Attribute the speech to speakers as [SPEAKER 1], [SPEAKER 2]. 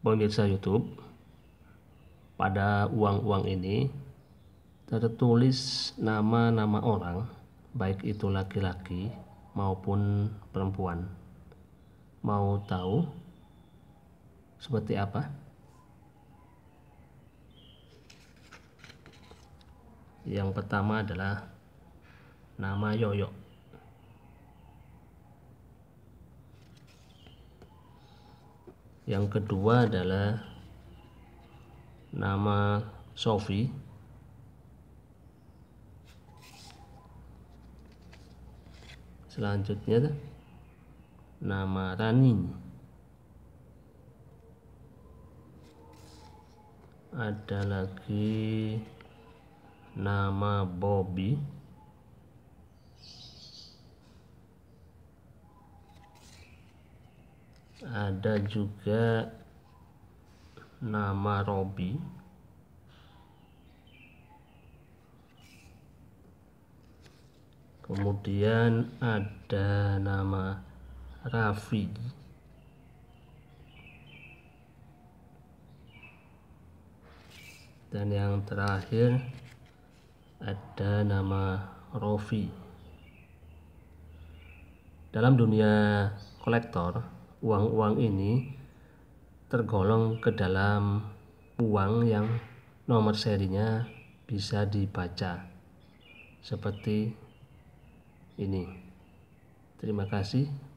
[SPEAKER 1] pemirsa YouTube pada uang-uang ini tertulis nama-nama orang baik itu laki-laki maupun perempuan mau tahu seperti apa yang pertama adalah nama Yoyok. yang kedua adalah nama Sofi selanjutnya nama Rani ada lagi nama Bobby ada juga nama Robi kemudian ada nama Raffi dan yang terakhir ada nama Rofi dalam dunia kolektor uang-uang ini tergolong ke dalam uang yang nomor serinya bisa dibaca seperti ini. Terima kasih.